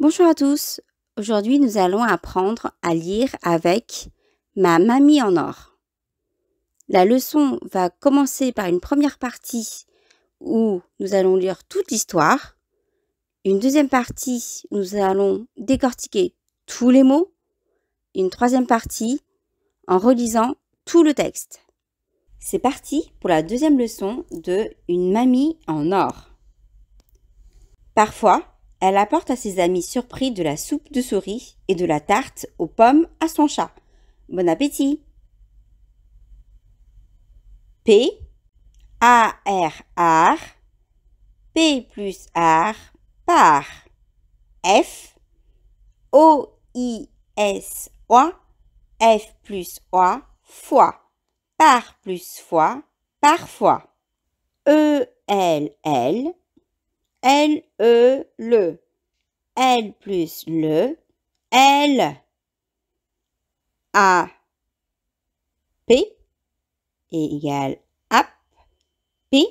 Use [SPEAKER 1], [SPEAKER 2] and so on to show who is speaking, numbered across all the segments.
[SPEAKER 1] Bonjour à tous. Aujourd'hui, nous allons apprendre à lire avec Ma mamie en or. La leçon va commencer par une première partie où nous allons lire toute l'histoire. Une deuxième partie, nous allons décortiquer tous les mots. Une troisième partie, en relisant tout le texte. C'est parti pour la deuxième leçon de Une mamie en or. Parfois, elle apporte à ses amis surpris de la soupe de souris et de la tarte aux pommes à son chat. Bon appétit P A R R P plus R par F O I S O F plus O fois par plus fois parfois E L L E, L, E, le. L plus le. L. A. P. Égale AP. P.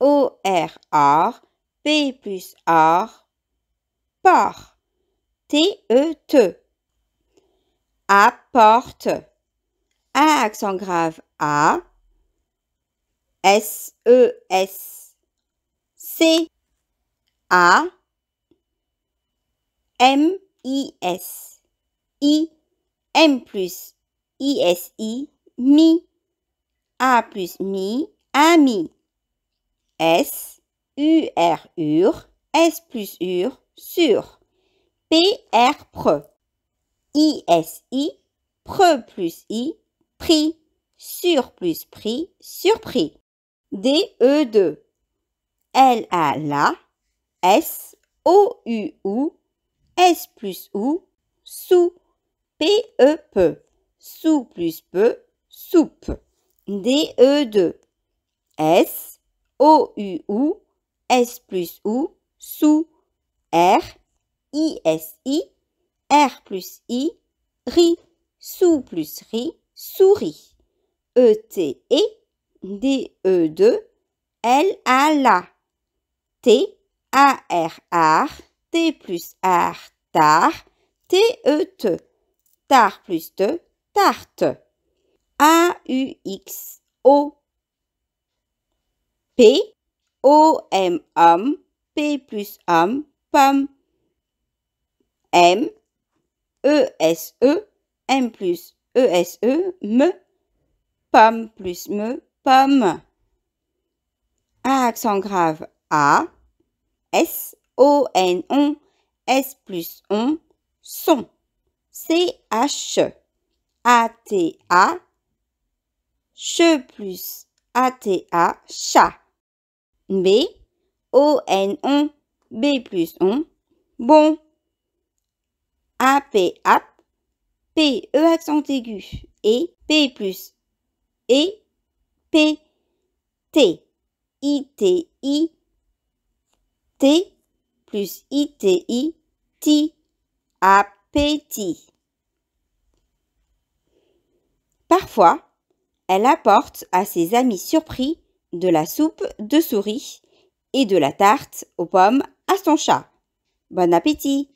[SPEAKER 1] O, R, R. P plus R. Port. T, E, T. Apporte. A accent grave A. S, E, S. C. A M I S I M plus I S I mi A plus mi ami S U R ur S plus ur sur P R pre I S I pre plus I PRI, sur plus prix surpris D E 2 L A la S, O, U, ou S plus ou, sous, P, E, P sous plus peu, soupe, D, E, 2, S, O, U, ou, S plus ou, sous, R, I, S, I, R plus I, ri, sous plus ri, souris, E, T, E, D, E, 2, L, A, la, T, AR, R, T plus ar, tar, E, te, tar plus te, tarte. X, O, P, O, M, homme, P plus homme, pomme, M, E, S, -E, M plus E, S, -E, me, pomme plus me, pomme. accent grave A, S, O, N, on, S plus on, son. C, H, A, T, A, CH plus A, T, A, chat. B, O, N, on, B plus on, bon. A, P, A, P, E accent aigu, et P plus, E, P, T, I, T, I, T plus ITI, T, appétit. Parfois, elle apporte à ses amis surpris de la soupe de souris et de la tarte aux pommes à son chat. Bon appétit